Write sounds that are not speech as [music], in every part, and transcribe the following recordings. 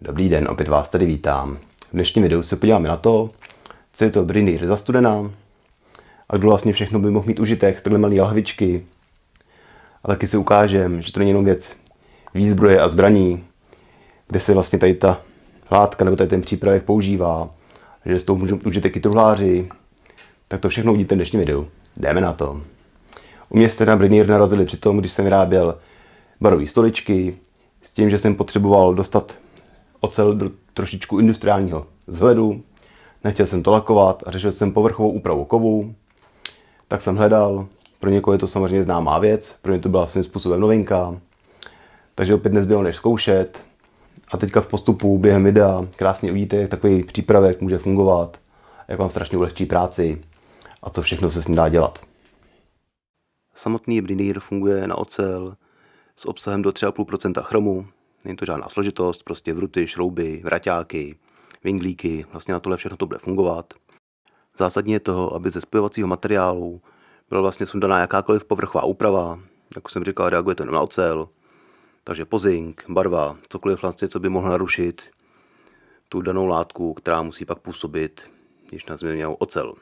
Dobrý den, opět vás tady vítám. V dnešním videu se podíváme na to, co je to brindýr za studená, a kdo vlastně všechno by mohl mít užitek z takhle malé lahvičky. A taky se ukážem, že to není jenom věc výzbroje a zbraní, kde se vlastně tady ta látka nebo tady ten přípravek používá, že z toho můžou mít užitek i truhláři, tak to všechno uvidíte v dnešním videu. Jdeme na to. U mě jste na brindýr narazili při tom, když jsem vyráběl barové stoličky, s tím, že jsem potřeboval dostat ocel do trošičku industriálního zhledu. Nechtěl jsem to lakovat a řešil jsem povrchovou úpravu kovů. Tak jsem hledal. Pro někoho je to samozřejmě známá věc, pro mě to byla svým způsobem novinka. Takže opět nezbylo než zkoušet. A teďka v postupu během videa krásně uvidíte, jak takový přípravek může fungovat, jak vám strašně ulehčí práci a co všechno se s ním dá dělat. Samotný brinýr funguje na ocel s obsahem do 3,5% chromu, Není to žádná složitost, prostě vruty, šrouby, vraťáky, vinglíky, vlastně na tohle všechno to bude fungovat. Zásadní je toho, aby ze spojovacího materiálu byla vlastně sundaná jakákoliv povrchová úprava, jako jsem říkal, reaguje to na ocel, takže pozink, barva, cokoliv vlastně, co by mohlo narušit tu danou látku, která musí pak působit, když na změněnou ocel.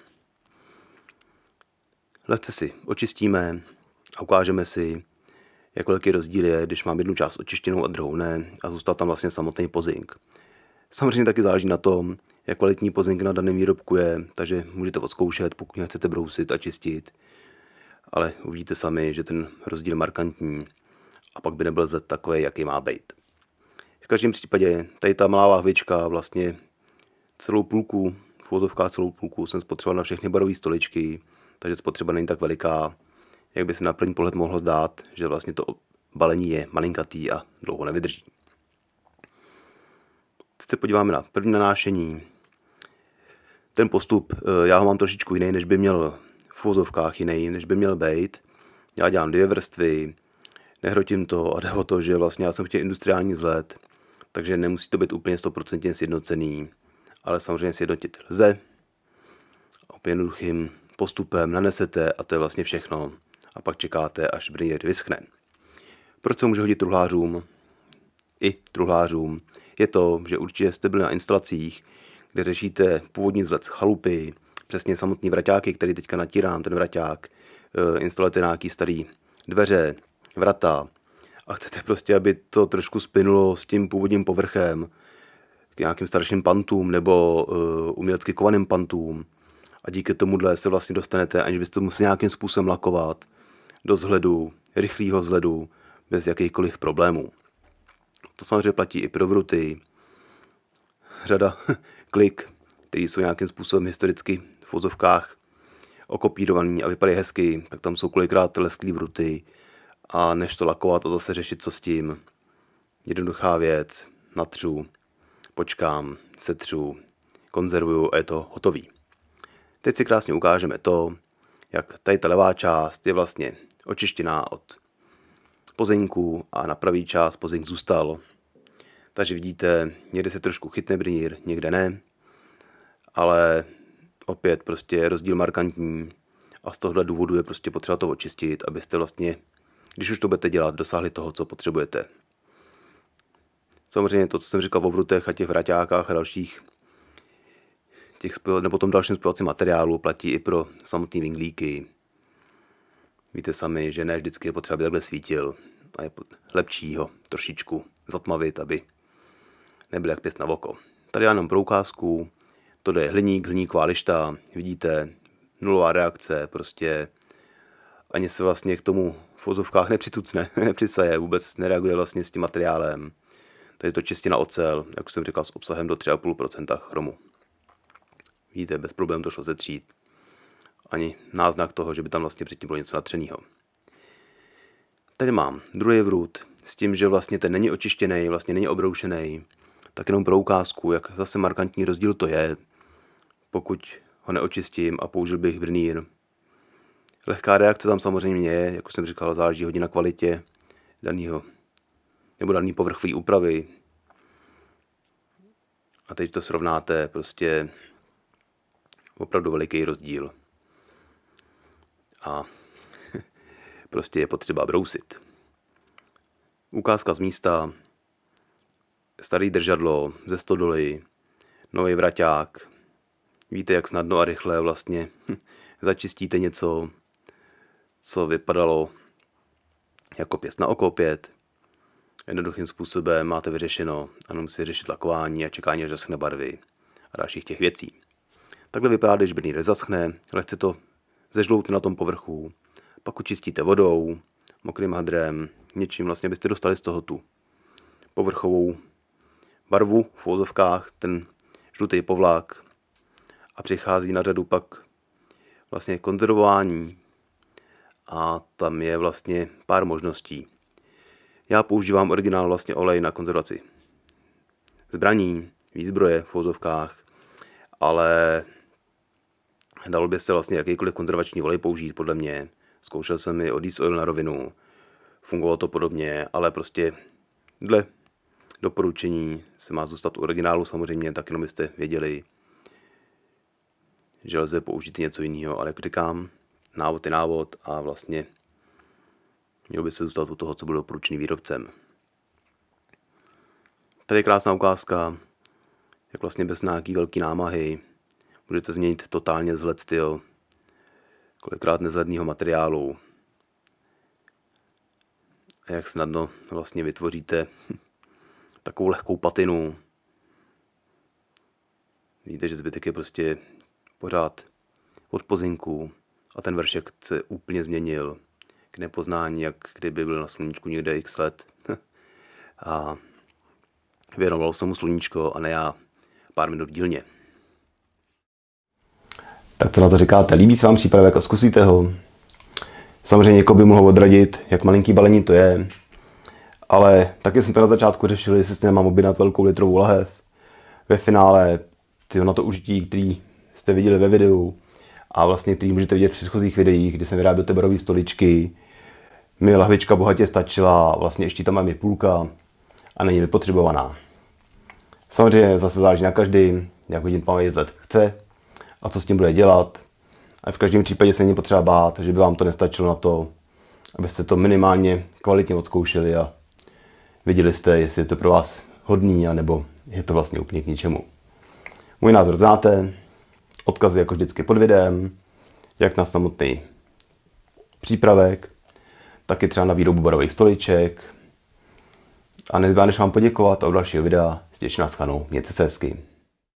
Lehce si očistíme a ukážeme si, jak velký rozdíl je, když mám jednu část očištěnou a druhou ne a zůstal tam vlastně samotný pozink. Samozřejmě taky záleží na tom, jak kvalitní pozink na daném výrobku je, takže můžete odzkoušet, pokud chcete brousit a čistit. Ale uvidíte sami, že ten rozdíl je markantní a pak by nebyl takový, jaký má být. V každém případě tady ta malá lahvička vlastně celou půlku, fotovka celou půlku jsem spotřeboval na všechny barové stoličky, takže spotřeba není tak veliká jak by se na první pohled mohlo zdát, že vlastně to balení je malinkatý a dlouho nevydrží. Teď se podíváme na první nanášení. Ten postup, eh, já ho mám trošičku jiný, než by měl v fózovkách jiný, než by měl být. Já dělám dvě vrstvy, nehrotím to a jde o to, že vlastně já jsem chtěl industriální vzhled, takže nemusí to být úplně 100% sjednocený, ale samozřejmě sjednotit lze. Úplně jednoduchým postupem nanesete a to je vlastně všechno a pak čekáte, až brýle vyschne. Proč se může hodit truhlářům? I truhlářům je to, že určitě jste byli na instalacích, kde řešíte původní zlec chalupy, přesně samotný vraťáky, který teďka natírám, ten vraťák, e, instalujete nějaký starý dveře, vrata a chcete prostě, aby to trošku spinulo s tím původním povrchem, k nějakým starším pantům nebo uh, umělecky kovaným pantům. A díky tomuhle se vlastně dostanete, aniž byste to museli nějakým způsobem lakovat, do zhledu, rychlého zhledu, bez jakýchkoliv problémů. To samozřejmě platí i pro vruty. Řada [laughs] klik, které jsou nějakým způsobem historicky v fozovkách okopírovaný a vypadají hezky, tak tam jsou kolikrát lesklý vruty a než to lakovat a zase řešit, co s tím. Jednoduchá věc, natřu, počkám, setřu, konzervuju a je to hotový. Teď si krásně ukážeme to, jak tady ta levá část je vlastně očištěná od pozinku a na pravý část pozink zůstal. Takže vidíte, někde se trošku chytne brnír, někde ne, ale opět prostě je rozdíl markantní a z tohle důvodu je prostě potřeba to očistit, abyste vlastně, když už to budete dělat, dosáhli toho, co potřebujete. Samozřejmě to, co jsem říkal o vrutech a těch vraťákách a dalších těch, nebo tom dalším spojovacím materiálu platí i pro samotné vinglíky, Víte sami, že ne vždycky je potřeba, aby takhle svítil a je lepší ho trošičku zatmavit, aby nebyl jak pěst na oko. Tady já jenom pro ukázku, to je hliník, hliníková lišta, vidíte, nulová reakce, prostě ani se vlastně k tomu v vozovkách nepřitucne, [laughs] nepřisaje, vůbec nereaguje vlastně s tím materiálem. Tady je to čistě na ocel, jak jsem říkal, s obsahem do 3,5% chromu. Vidíte, bez problémů to šlo zetřít ani náznak toho, že by tam vlastně předtím bylo něco natřeného. Tady mám druhý vrůd s tím, že vlastně ten není očištěný, vlastně není obroušený, tak jenom pro ukázku, jak zase markantní rozdíl to je, pokud ho neočistím a použil bych brnýr. Lehká reakce tam samozřejmě je, jako jsem říkal, záleží hodně na kvalitě daného nebo daný povrchové úpravy. A teď to srovnáte, prostě opravdu veliký rozdíl a [laughs] prostě je potřeba brousit. Ukázka z místa, starý držadlo ze stodoly, nový vraťák. Víte, jak snadno a rychle vlastně [laughs] začistíte něco, co vypadalo jako pěst na oko opět. Jednoduchým způsobem máte vyřešeno a musí řešit lakování a čekání, až zaschne barvy a dalších těch věcí. Takhle vypadá, když brýle zaschne, lehce to zežlouty na tom povrchu, pak očistíte vodou, mokrým hadrem, něčím vlastně byste dostali z toho tu povrchovou barvu v vozovkách, ten žlutý povlák a přichází na řadu pak vlastně konzervování a tam je vlastně pár možností. Já používám originál vlastně olej na konzervaci zbraní, výzbroje v vozovkách, ale Dalo by se vlastně jakýkoliv konzervační olej použít, podle mě. Zkoušel jsem i odjít oil na rovinu. Fungovalo to podobně, ale prostě dle doporučení se má zůstat u originálu samozřejmě, tak jenom byste věděli, že lze použít něco jiného, ale jak říkám, návod je návod a vlastně měl by se zůstat u toho, co bylo doporučený výrobcem. Tady je krásná ukázka, jak vlastně bez nějaký velký námahy můžete změnit totálně vzhled, tyjo. Kolikrát nezhledného materiálu. A jak snadno vlastně vytvoříte [laughs] takovou lehkou patinu. Vidíte, že zbytek je prostě pořád od pozinku a ten vršek se úplně změnil k nepoznání, jak kdyby byl na sluníčku někde x let. [laughs] a věnovalo se mu sluníčko a ne já pár minut dílně. Co na to říkáte? Líbí se vám přípravek a jako zkusíte ho? Samozřejmě někoho by mohl odradit, jak malinký balení to je. Ale taky jsem to na začátku řešil, jestli si nemám objednat velkou litrovou lahev. Ve finále ty na to užití, který jste viděli ve videu a vlastně který můžete vidět v předchozích videích, kdy jsem vyráběl teberové stoličky, mi lahvička bohatě stačila, vlastně ještě tam mám je půlka a není vypotřebovaná. Samozřejmě zase záleží na každý, jak hodin paměť chce, a co s tím bude dělat. A v každém případě se není potřeba bát, že by vám to nestačilo na to, abyste to minimálně kvalitně odzkoušeli a viděli jste, jestli je to pro vás hodný, anebo je to vlastně úplně k ničemu. Můj názor znáte, odkazy jako vždycky pod videem, jak na samotný přípravek, taky třeba na výrobu barových stoliček. A nezbývá než vám poděkovat a u dalšího videa s těšná schanou mějte se hezky.